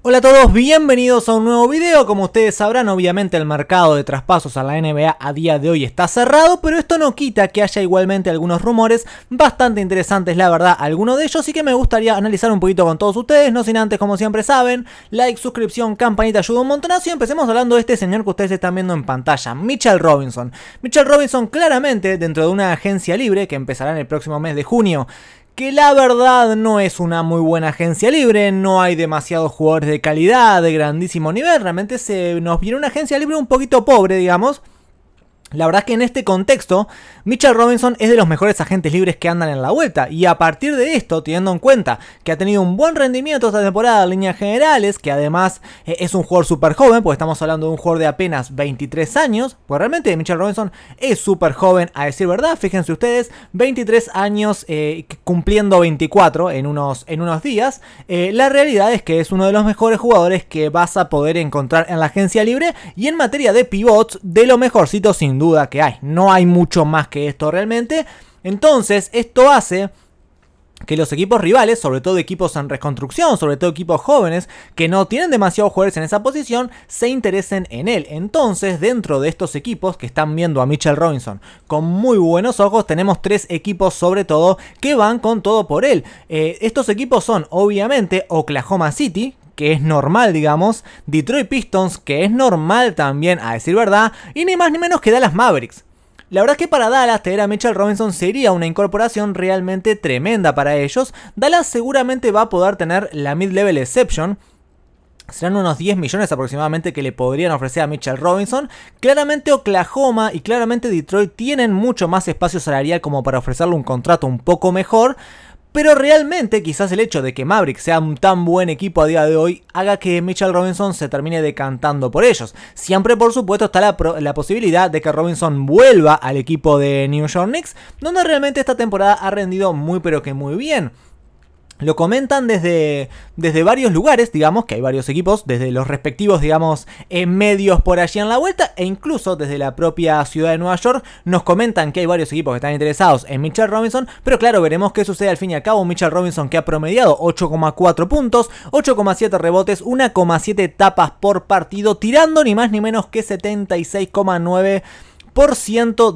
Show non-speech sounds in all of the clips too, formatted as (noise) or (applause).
Hola a todos, bienvenidos a un nuevo video. Como ustedes sabrán, obviamente el mercado de traspasos a la NBA a día de hoy está cerrado, pero esto no quita que haya igualmente algunos rumores bastante interesantes, la verdad, algunos de ellos y que me gustaría analizar un poquito con todos ustedes, no sin antes, como siempre saben, like, suscripción, campanita, ayuda un montonazo y empecemos hablando de este señor que ustedes están viendo en pantalla, Mitchell Robinson. Mitchell Robinson claramente, dentro de una agencia libre que empezará en el próximo mes de junio, que la verdad no es una muy buena agencia libre, no hay demasiados jugadores de calidad, de grandísimo nivel, realmente se nos viene una agencia libre un poquito pobre, digamos. La verdad es que en este contexto, Mitchell Robinson es de los mejores agentes libres que andan en la vuelta, y a partir de esto, teniendo en cuenta que ha tenido un buen rendimiento esta temporada en líneas generales, que además eh, es un jugador súper joven, porque estamos hablando de un jugador de apenas 23 años, pues realmente Mitchell Robinson es súper joven, a decir verdad, fíjense ustedes, 23 años eh, cumpliendo 24 en unos, en unos días, eh, la realidad es que es uno de los mejores jugadores que vas a poder encontrar en la agencia libre, y en materia de pivots, de lo mejorcito sin duda que hay. No hay mucho más que esto realmente. Entonces, esto hace que los equipos rivales, sobre todo equipos en reconstrucción, sobre todo equipos jóvenes, que no tienen demasiados jugadores en esa posición, se interesen en él. Entonces, dentro de estos equipos que están viendo a Mitchell Robinson con muy buenos ojos, tenemos tres equipos sobre todo que van con todo por él. Eh, estos equipos son, obviamente, Oklahoma City, que es normal, digamos, Detroit Pistons, que es normal también, a decir verdad, y ni más ni menos que Dallas Mavericks. La verdad es que para Dallas tener a Mitchell Robinson sería una incorporación realmente tremenda para ellos. Dallas seguramente va a poder tener la mid-level exception, Serán unos 10 millones aproximadamente que le podrían ofrecer a Mitchell Robinson. Claramente Oklahoma y claramente Detroit tienen mucho más espacio salarial como para ofrecerle un contrato un poco mejor. Pero realmente quizás el hecho de que Maverick sea un tan buen equipo a día de hoy haga que Mitchell Robinson se termine decantando por ellos. Siempre por supuesto está la, posibilidad de que Robinson vuelva al equipo de New York Knicks, donde realmente esta temporada ha rendido muy pero que muy bien. Lo comentan desde, desde varios lugares, digamos, que hay varios equipos, desde los respectivos, digamos, eh, medios por allí en la vuelta, e incluso desde la propia ciudad de Nueva York, nos comentan que hay varios equipos que están interesados en Mitchell Robinson, pero claro, veremos qué sucede al fin y al cabo. Mitchell Robinson que ha promediado 8,4 puntos, 8,7 rebotes, 1,7 tapas por partido, tirando ni más ni menos que 76,9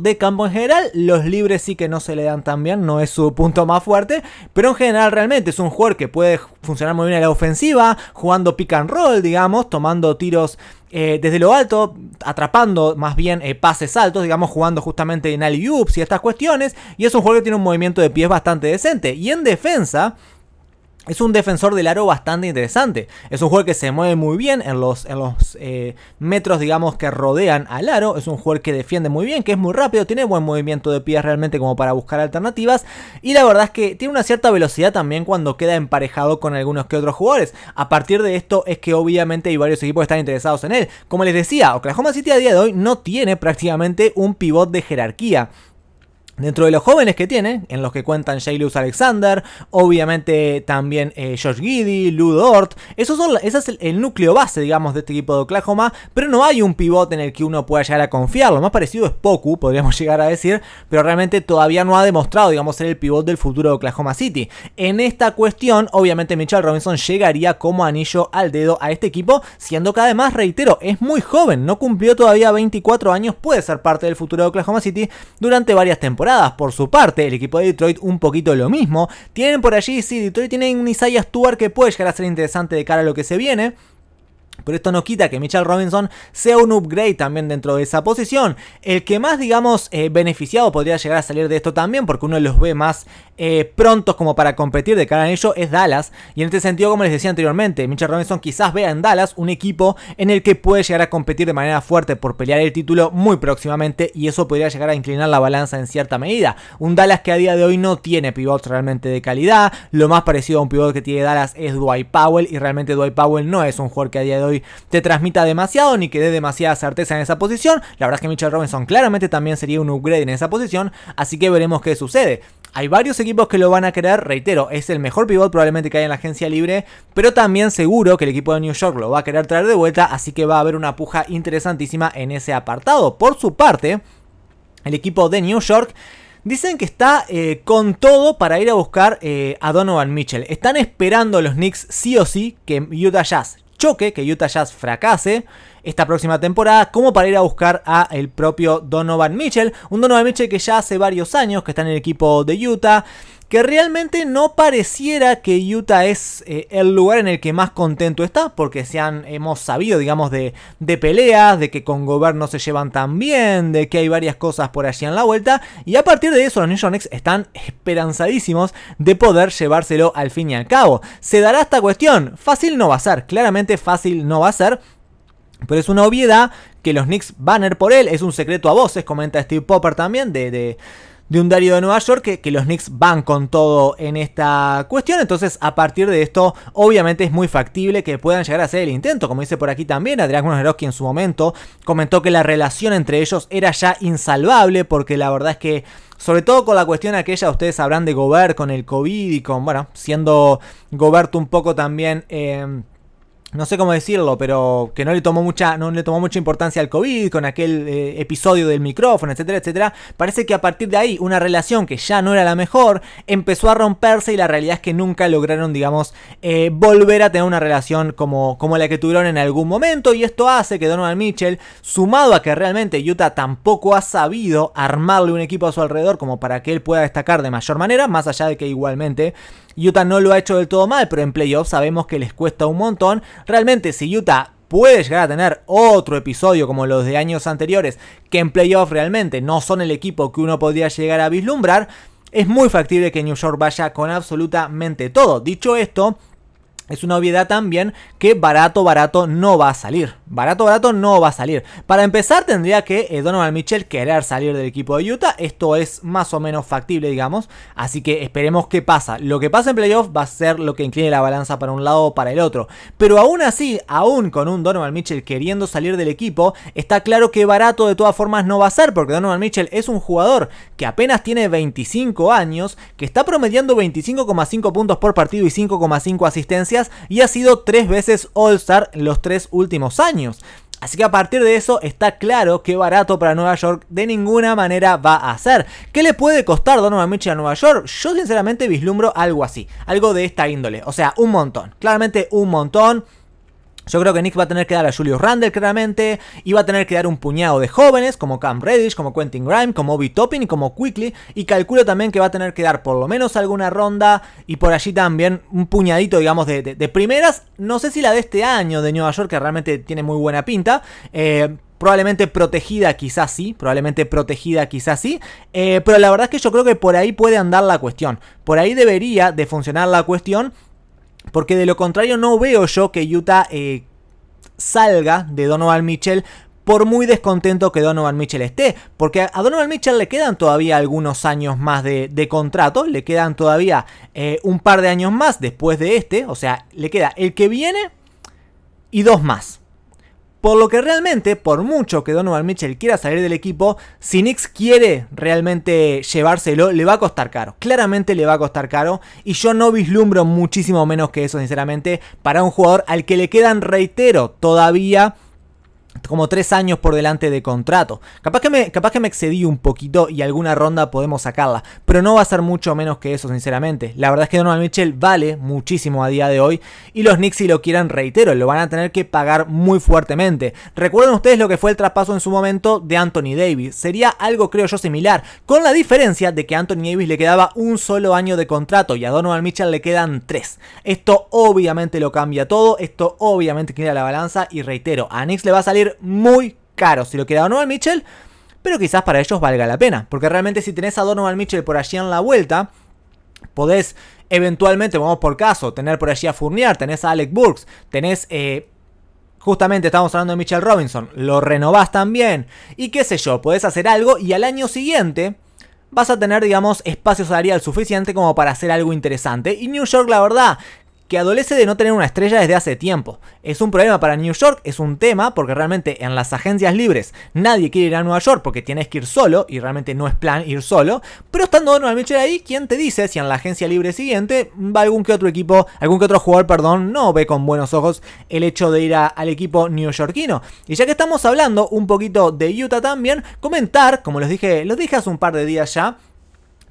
de campo en general. Los libres sí que no se le dan tan bien, no es su punto más fuerte. Pero en general realmente es un jugador que puede funcionar muy bien en la ofensiva, jugando pick and roll, digamos, tomando tiros eh, desde lo alto, atrapando más bien eh, pases altos, digamos, jugando justamente en alley-oops y estas cuestiones. Y es un jugador que tiene un movimiento de pies bastante decente. Y en defensa, es un defensor del aro bastante interesante. Es un jugador que se mueve muy bien en los, los eh, metros, digamos, que rodean al aro. Es un jugador que defiende muy bien, que es muy rápido, tiene buen movimiento de pies realmente como para buscar alternativas. Y la verdad es que tiene una cierta velocidad también cuando queda emparejado con algunos que otros jugadores. A partir de esto es que obviamente hay varios equipos que están interesados en él. Como les decía, Oklahoma City a día de hoy no tiene prácticamente un pivot de jerarquía. Dentro de los jóvenes que tiene, en los que cuentan Jay Alexander, obviamente también George eh, Giddy, Lou Dort, son, ese es el, núcleo base, digamos, de este equipo de Oklahoma, pero no hay un pivot en el que uno pueda llegar a confiar, lo más parecido es Poku, podríamos (laughs) llegar a decir, pero realmente todavía no ha demostrado, digamos, ser el pivot del futuro de Oklahoma City. En esta cuestión, obviamente Mitchell Robinson llegaría como anillo al dedo a este equipo, siendo que además, reitero, es muy joven, no cumplió todavía 24 años, puede ser parte del futuro de Oklahoma City durante varias temporadas. Por su parte, el equipo de Detroit un poquito lo mismo. Tienen por allí, sí, Detroit tiene un Isaiah Stewart que puede llegar a ser interesante de cara a lo que se viene. Pero esto no quita que Mitchell Robinson sea un upgrade también dentro de esa posición. El que más, digamos, eh, beneficiado podría llegar a salir de esto también, porque uno los ve más eh, prontos como para competir de cara a ello, es Dallas. Y en este sentido, como les decía anteriormente, Mitchell Robinson quizás vea en Dallas un equipo en el que puede llegar a competir de manera fuerte por pelear el título muy próximamente, y eso podría llegar a inclinar la balanza en cierta medida. Un Dallas que a día de hoy no tiene pivots realmente de calidad, lo más parecido a un pivot que tiene Dallas es Dwight Powell, y realmente Dwight Powell no es un jugador que a día de te transmita demasiado ni que dé demasiada certeza en esa posición. La verdad es que Mitchell Robinson claramente también sería un upgrade en esa posición, así que veremos qué sucede. Hay varios equipos que lo van a querer, reitero, es el mejor pivot probablemente que hay en la agencia libre, pero también seguro que el equipo de New York lo va a querer traer de vuelta, así que va a haber una puja interesantísima en ese apartado. Por su parte, el equipo de New York Dicen que está eh, con todo para ir a buscar eh, a Donovan Mitchell. Están esperando los Knicks sí o sí que Utah Jazz choque, que Utah Jazz fracase esta próxima temporada, como para ir a buscar a el propio Donovan Mitchell, un Donovan Mitchell que ya hace varios años que está en el equipo de Utah, que realmente no pareciera que Utah es eh, el lugar en el que más contento está, porque se han, hemos sabido, digamos, de, peleas, de que con gobierno se llevan tan bien, de que hay varias cosas por allí en la vuelta, y a partir de eso los Nation están esperanzadísimos de poder llevárselo al fin y al cabo. ¿Se dará esta cuestión? Fácil no va a ser, claramente fácil no va a ser, pero es una obviedad que los Knicks van a ir por él. Es un secreto a voces, comenta Steve Popper también, de, de, un diario de Nueva York, que, que, los Knicks van con todo en esta cuestión. Entonces, a partir de esto, obviamente es muy factible que puedan llegar a hacer el intento. Como dice por aquí también, Adrián Wojnarowski en su momento comentó que la relación entre ellos era ya insalvable, porque la verdad es que sobre todo con la cuestión aquella, ustedes sabrán de Gobert con el COVID y con, bueno, siendo Gobert un poco también... Eh, no sé cómo decirlo, pero que no le tomó mucha, no le tomó mucha importancia al COVID, con aquel eh, episodio del micrófono, etcétera, etcétera. Parece que a partir de ahí, una relación que ya no era la mejor, empezó a romperse y la realidad es que nunca lograron, digamos, eh, volver a tener una relación como, como la que tuvieron en algún momento. Y esto hace que Donovan Mitchell, sumado a que realmente Utah tampoco ha sabido armarle un equipo a su alrededor como para que él pueda destacar de mayor manera, más allá de que igualmente Utah no lo ha hecho del todo mal, pero en playoffs sabemos que les cuesta un montón. Realmente, si Utah puede llegar a tener otro episodio como los de años anteriores, que en playoff realmente no son el equipo que uno podría llegar a vislumbrar, es muy factible que New York vaya con absolutamente todo. Dicho esto, es una obviedad también que barato, barato no va a salir. Barato, barato no va a salir. Para empezar tendría que eh, Donovan Mitchell querer salir del equipo de Utah. Esto es más o menos factible, digamos. Así que esperemos qué pasa. Lo que pasa en playoffs va a ser lo que incline la balanza para un lado o para el otro. Pero aún así, aún con un Donovan Mitchell queriendo salir del equipo, está claro que barato de todas formas no va a ser. Porque Donovan Mitchell es un jugador que apenas tiene 25 años, que está promediando 25,5 puntos por partido y 5,5 asistencias y ha sido tres veces All-Star en los tres últimos años. Así que a partir de eso está claro que barato para Nueva York de ninguna manera va a ser. ¿Qué le puede costar Donovan Mitchell a Nueva York? Yo sinceramente vislumbro algo así, algo de esta índole, o sea, un montón, claramente un montón. Yo creo que Nick va a tener que dar a Julius Randle claramente, y va a tener que dar un puñado de jóvenes como Cam Reddish, como Quentin Grime, como Obi Toppin y como Quickly, y calculo también que va a tener que dar por lo menos alguna ronda y por allí también un puñadito, digamos, de, de, primeras. No sé si la de este año de Nueva York, que realmente tiene muy buena pinta. Eh, probablemente protegida quizás sí, probablemente protegida quizás sí, eh, pero la verdad es que yo creo que por ahí puede andar la cuestión, por ahí debería de funcionar la cuestión porque de lo contrario no veo yo que Utah eh, salga de Donovan Mitchell por muy descontento que Donovan Mitchell esté, porque a Donovan Mitchell le quedan todavía algunos años más de, contrato, le quedan todavía eh, un par de años más después de este, o sea, le queda el que viene y dos más. Por lo que realmente, por mucho que Donovan Mitchell quiera salir del equipo, si Knicks quiere realmente llevárselo, le va a costar caro. Claramente le va a costar caro. Y yo no vislumbro muchísimo menos que eso, sinceramente, para un jugador al que le quedan, reitero, todavía como tres años por delante de contrato. Capaz que, me, capaz que me excedí un poquito y alguna ronda podemos sacarla, pero no va a ser mucho menos que eso, sinceramente. La verdad es que Donovan Mitchell vale muchísimo a día de hoy y los Knicks si lo quieran, reitero, lo van a tener que pagar muy fuertemente. Recuerden ustedes lo que fue el traspaso en su momento de Anthony Davis. Sería algo, creo yo, similar, con la diferencia de que a Anthony Davis le quedaba un solo año de contrato y a Donovan Mitchell le quedan tres. Esto obviamente lo cambia todo, esto obviamente quiere la balanza y reitero, a Knicks le va a salir muy caro si lo quiere Donovan Mitchell, pero quizás para ellos valga la pena, porque realmente si tenés a Donovan Mitchell por allí en la vuelta, podés eventualmente, vamos por caso, tener por allí a Fournier, tenés a Alec Burks, tenés... Eh, justamente estamos hablando de Mitchell Robinson, lo renovás también y qué sé yo, podés hacer algo y al año siguiente vas a tener, digamos, espacio salarial suficiente como para hacer algo interesante. Y New York, la verdad, que adolece de no tener una estrella desde hace tiempo. Es un problema para New York, es un tema, porque realmente en las agencias libres nadie quiere ir a Nueva York porque tienes que ir solo, y realmente no es plan ir solo, pero estando Donovan Mitchell ahí, ¿quién te dice si en la agencia libre siguiente va algún que otro equipo, algún que otro jugador, perdón, no ve con buenos ojos el hecho de ir al equipo neoyorquino? Y ya que estamos hablando un poquito de Utah también, comentar, como les dije, los dije hace un par de días ya,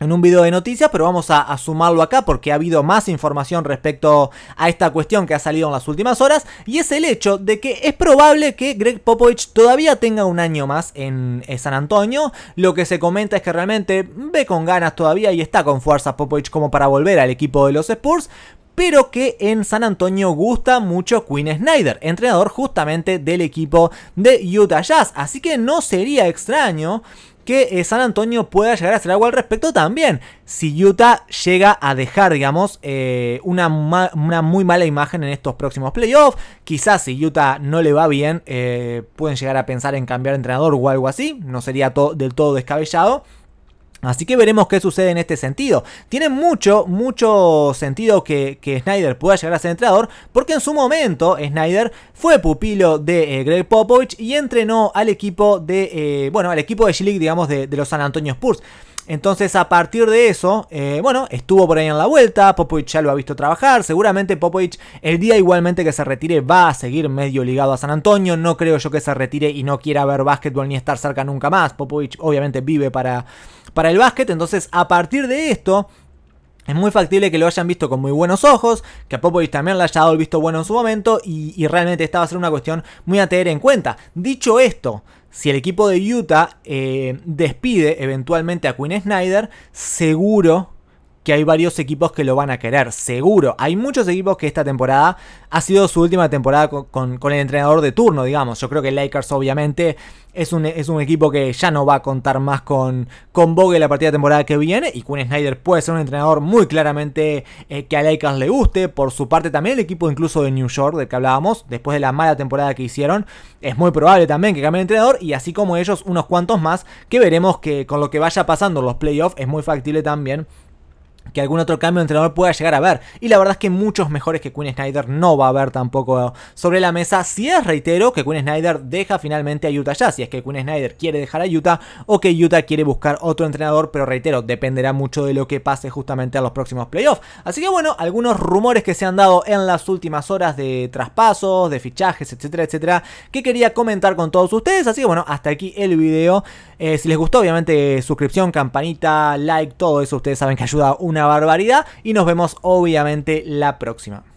en un video de noticias, pero vamos a, sumarlo acá porque ha habido más información respecto a esta cuestión que ha salido en las últimas horas y es el hecho de que es probable que Greg Popovich todavía tenga un año más en San Antonio. Lo que se comenta es que realmente ve con ganas todavía y está con fuerza Popovich como para volver al equipo de los Spurs, pero que en San Antonio gusta mucho Quinn Snyder, entrenador justamente del equipo de Utah Jazz. Así que no sería extraño que eh, San Antonio pueda llegar a hacer algo al respecto también. Si Utah llega a dejar, digamos, eh, una, una, muy mala imagen en estos próximos playoffs, quizás si Utah no le va bien, eh, pueden llegar a pensar en cambiar entrenador o algo así, no sería del todo descabellado. Así que veremos qué sucede en este sentido. Tiene mucho, mucho sentido que, Snyder pueda llegar a ser entrenador, porque en su momento Snyder fue pupilo de eh, Greg Popovich y entrenó al equipo de, eh, bueno, al equipo de G-League, digamos, de, los San Antonio Spurs. Entonces, a partir de eso, eh, bueno, estuvo por ahí en la vuelta. Popovich ya lo ha visto trabajar. Seguramente Popovich, el día igualmente que se retire, va a seguir medio ligado a San Antonio. No creo yo que se retire y no quiera ver básquetbol ni estar cerca nunca más. Popovich, obviamente, vive para para el básquet. Entonces, a partir de esto, es muy factible que lo hayan visto con muy buenos ojos, que a Popovich también le haya dado el visto bueno en su momento y, realmente esta va a ser una cuestión muy a tener en cuenta. Dicho esto, si el equipo de Utah eh, despide eventualmente a Quinn Snyder, seguro que hay varios equipos que lo van a querer, seguro. Hay muchos equipos que esta temporada ha sido su última temporada con, el entrenador de turno, digamos. Yo creo que Lakers obviamente es un, es un, equipo que ya no va a contar más con, con Bogue la partida de temporada que viene. Y Quinn Snyder puede ser un entrenador muy claramente eh, que a Lakers le guste. Por su parte, también el equipo incluso de New York, del que hablábamos, después de la mala temporada que hicieron, es muy probable también que cambie de entrenador. Y así como ellos, unos cuantos más que veremos que con lo que vaya pasando en los playoffs es muy factible también que algún otro cambio de entrenador pueda llegar a ver. Y la verdad es que muchos mejores que Queen Snyder no va a haber tampoco sobre la mesa. Si es, reitero, que Queen Snyder deja finalmente a Utah ya. Si es que Queen Snyder quiere dejar a Utah o que Utah quiere buscar otro entrenador. Pero reitero, dependerá mucho de lo que pase justamente a los próximos playoffs. Así que bueno, algunos rumores que se han dado en las últimas horas de traspasos, de fichajes, etcétera, etcétera. Que quería comentar con todos ustedes. Así que bueno, hasta aquí el video. Eh, si les gustó, obviamente, suscripción, campanita, like, todo eso. Ustedes saben que ayuda un una barbaridad y nos vemos obviamente la próxima.